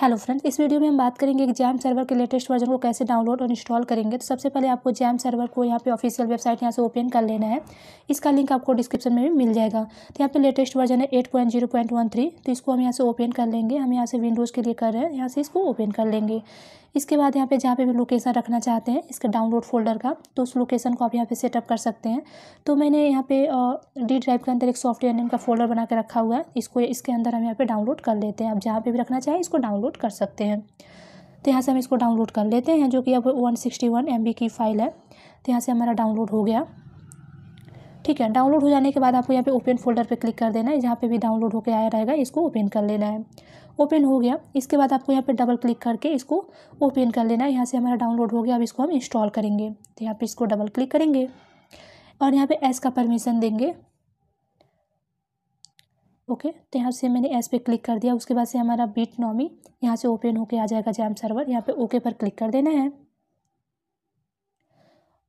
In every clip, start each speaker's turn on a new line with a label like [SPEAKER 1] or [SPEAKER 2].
[SPEAKER 1] hello friends इस video में हम बात करेंगे कि जैम सर्वर के लेटेस्ट वर्जन को कैसे डाउनलोड और इंस्टॉल करेंगे तो सबसे पहले आपको जैम सर्वर को यहाँ पे ऑफिशियल वेबसाइट यहाँ से ओपन कर लेना है इसका लिंक आपको डिस्क्रिप्शन में भी मिल जाएगा तो यहाँ पे लेटेस्ट वर्जन है eight point zero point one three तो इसको हम यहाँ से ओपन कर लेंगे हम यहाँ से विंडोज़ के लिए कर रहे हैं यहाँ से इसको ओपन कर लेंगे इसके बाद यहाँ पे जहाँ पे भी लोकेशन रखना चाहते हैं इसका डाउनलोड फोल्डर का तो उस लोकेशन को आप यहाँ पे सेटअप कर सकते हैं तो मैंने यहाँ पे डी ड्राइव के अंदर एक सॉफ्टवेयर नेम का फोल्डर बना के रखा हुआ है इसको इसके अंदर हम यहाँ पे डाउनलोड कर लेते हैं आप जहाँ पे भी रखना चाहें इसको डाउनलोड कर सकते हैं तो यहाँ से हम इसको डाउनलोड कर लेते हैं जो कि अब वन सिक्सटी वन एम बी की फ़ाइल है तो यहाँ से हमारा डाउनलोड हो गया ठीक है डाउनलोड हो जाने के बाद आपको यहाँ पे ओपन फोल्डर पे क्लिक कर देना है जहाँ पे भी डाउनलोड होकर आया रहेगा इसको ओपन कर लेना है ओपन हो गया इसके बाद आपको यहाँ पे डबल क्लिक करके इसको ओपन कर लेना है यहाँ से हमारा डाउनलोड हो गया अब इसको हम इंस्टॉल करेंगे तो यहाँ पर इसको डबल क्लिक करेंगे और यहाँ पर एस का परमिशन देंगे ओके तो यहाँ से मैंने एस पे क्लिक कर दिया उसके बाद से हमारा बीट नॉमी यहाँ से ओपन होके आ जाएगा जैम सर्वर यहाँ पे ओके पर क्लिक कर देना है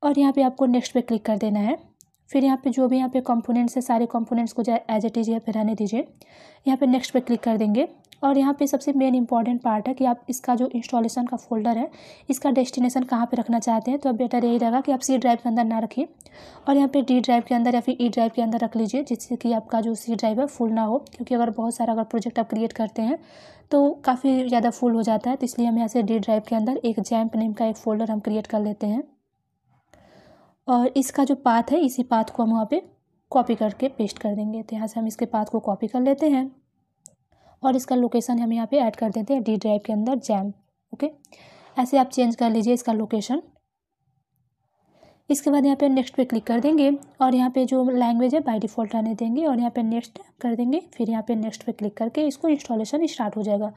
[SPEAKER 1] और यहाँ पे आपको नेक्स्ट पे क्लिक कर देना है फिर यहाँ पे जो भी यहाँ पे कंपोनेंट्स है सारे कंपोनेंट्स को एज इट इज़ यहाँ पे रहने दीजिए यहाँ पे नेक्स्ट पे क्लिक कर देंगे और यहाँ पे सबसे मेन इंपॉर्टेंट पार्ट है कि आप इसका जो इंस्टॉलेशन का फोल्डर है इसका डेस्टिनेशन कहाँ पे रखना चाहते हैं तो अब बेटर यही रहेगा कि आप सी ड्राइव के अंदर ना रखें और यहाँ पे डी ड्राइव के अंदर या फिर ई e ड्राइव के अंदर रख लीजिए जिससे कि आपका जो सी ड्राइव है फुल ना हो क्योंकि अगर बहुत सारा अगर प्रोजेक्ट आप क्रिएट करते हैं तो काफ़ी ज़्यादा फुल हो जाता है तो इसलिए हम यहाँ से डी ड्राइव के अंदर एक जैम्प नेम का एक फ़ोल्डर हम क्रिएट कर लेते हैं और इसका जो पाथ है इसी पाथ को हम वहाँ पे कॉपी करके पेस्ट कर देंगे तो यहाँ से हम इसके पाथ को कॉपी कर लेते हैं और इसका लोकेशन हम यहाँ पे ऐड कर देते हैं डी ड्राइव के अंदर जैम ओके ऐसे आप चेंज कर लीजिए इसका लोकेशन इसके बाद यहाँ पे नेक्स्ट पे क्लिक कर देंगे और यहाँ पे जो लैंग्वेज है बाय डिफ़ॉल्ट आने देंगे और यहाँ पे नेक्स्ट कर देंगे फिर यहाँ पे नेक्स्ट पे क्लिक करके इसको इंस्टॉलेशन स्टार्ट हो जाएगा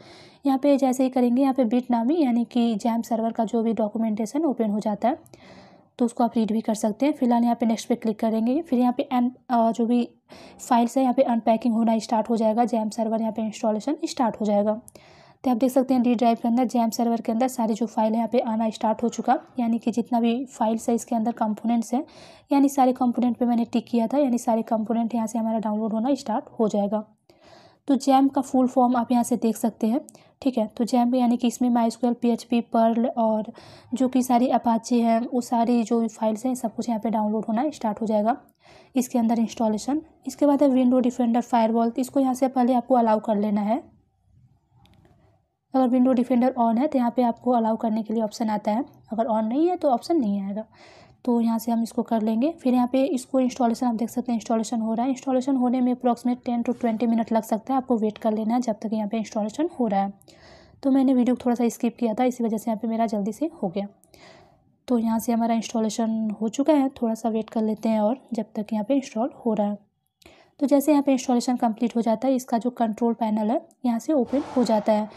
[SPEAKER 1] यहाँ पे जैसे ही करेंगे यहाँ पे बीट नामी यानी कि जैम सर्वर का जो भी डॉक्यूमेंटेशन ओपन हो जाता है तो उसको आप रीड भी कर सकते हैं फिलहाल यहाँ पे नेक्स्ट पे क्लिक करेंगे फिर यहाँ पे एन जो भी फाइल्स है यहाँ पे अनपैकिंग होना स्टार्ट हो जाएगा जैम सर्वर यहाँ पे इंस्टॉलेशन स्टार्ट हो जाएगा तो आप देख सकते हैं डी ड्राइव के अंदर जैम सर्वर के अंदर सारी जो फाइल है यहाँ पे आना स्टार्ट हो चुका यानी कि जितना भी फाइल्स है इसके अंदर कंपोनेंट्स है यानी सारे कंपोनेंट पे मैंने टिक किया था यानी सारे कंपोनेंट यहाँ से हमारा डाउनलोड होना स्टार्ट हो जाएगा तो जैम का फुल फॉर्म आप यहाँ से देख सकते हैं ठीक है तो जैम यानी कि इसमें MySQL P H P Perl और जो कि सारी अपाची हैं वो सारी जो फाइल्स हैं सब कुछ यहाँ पे डाउनलोड होना स्टार्ट हो जाएगा इसके अंदर इंस्टॉलेशन इसके बाद है विंडो डिफेंडर फायरवॉल तो इसको यहाँ से पहले आपको अलाउ कर लेना है अगर विंडो डिफेंडर ऑन है तो यहाँ पे आपको अलाउ करने के लिए ऑप्शन आता है अगर ऑन नहीं है तो ऑप्शन नहीं आएगा तो यहाँ से हम इसको कर लेंगे फिर यहाँ पे इसको इंस्टॉलेशन आप देख सकते हैं इंस्टॉलेशन हो रहा है इंस्टॉलेशन होने में approximate ten to twenty minute लग सकता है आपको वेट कर लेना है जब तक यहाँ पे इंस्टॉलेशन हो रहा है तो मैंने वीडियो को थोड़ा सा स्किप किया था इसी वजह से यहाँ पर मेरा जल्दी से हो गया तो यहाँ से हमारा इंस्टॉलेशन हो चुका है थोड़ा सा वेट कर लेते हैं और जब तक यहाँ पर इंस्टॉल हो रहा है तो जैसे यहाँ पर इंस्टॉलेशन कम्प्लीट हो जाता है इसका जो कंट्रोल पैनल है यहाँ से ओपन हो जाता है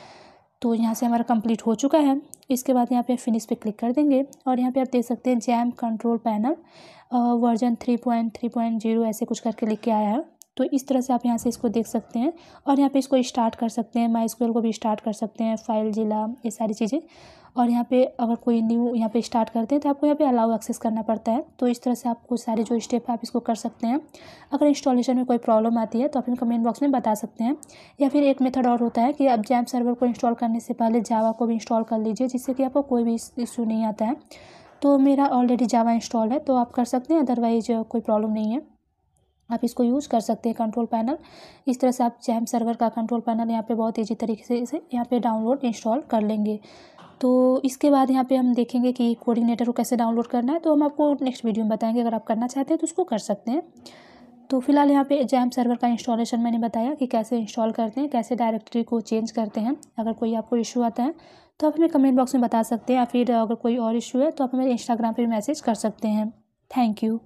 [SPEAKER 1] तो यहाँ से हमारा कंप्लीट हो चुका है इसके बाद यहाँ पे फिनिश पे क्लिक कर देंगे और यहाँ पे आप देख सकते हैं XAMPP control panel version three point three point zero ऐसे कुछ करके लिख के आया है तो इस तरह से आप यहाँ से इसको देख सकते हैं और यहाँ पे इसको स्टार्ट कर सकते हैं माई को भी स्टार्ट कर सकते हैं फाइल जिला ये सारी चीज़ें और यहाँ पे अगर कोई न्यू यहाँ पे स्टार्ट करते हैं तो आपको यहाँ पे अलाउ एक्सेस करना पड़ता है तो इस तरह से आपको सारे जो स्टेप है आप इसको कर सकते हैं अगर इंस्टॉलेशन में कोई प्रॉब्लम आती है तो आप इन कमेंट बॉक्स में बता सकते हैं या फिर एक मेथड और होता है कि आप जैम सर्वर को इंस्टॉल करने से पहले जावा को भी इंस्टॉल कर लीजिए जिससे कि आपको कोई भी इशू नहीं आता है तो मेरा ऑलरेडी जावा इंस्टॉल है तो आप कर सकते हैं अदरवाइज कोई प्रॉब्लम नहीं है आप इसको यूज़ कर सकते हैं कंट्रोल पैनल इस तरह से आप जैम सर्वर का कंट्रोल पैनल यहाँ पे बहुत ईजी तरीके से इसे यहाँ पे डाउनलोड इंस्टॉल कर लेंगे तो इसके बाद यहाँ पे हम देखेंगे कि कोऑर्डिनेटर को कैसे डाउनलोड करना है तो हम आपको नेक्स्ट वीडियो में बताएंगे अगर आप करना चाहते हैं तो उसको कर सकते हैं तो फिलहाल यहाँ पे जैम सर्वर का इंस्टॉलेशन मैंने बताया कि कैसे इंस्टॉल करते हैं कैसे डायरेक्टरी को चेंज करते हैं अगर कोई आपको इशू आता है तो आप हमें कमेंट बॉक्स में बता सकते हैं या फिर अगर कोई और इशू है तो आप हमें इंस्टाग्राम पर मैसेज कर सकते हैं थैंक यू